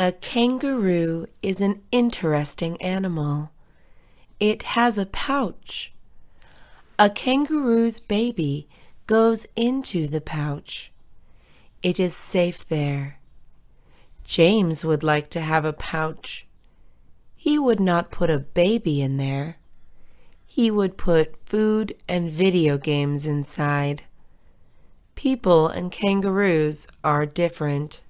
A kangaroo is an interesting animal. It has a pouch. A kangaroo's baby goes into the pouch. It is safe there. James would like to have a pouch. He would not put a baby in there. He would put food and video games inside. People and kangaroos are different.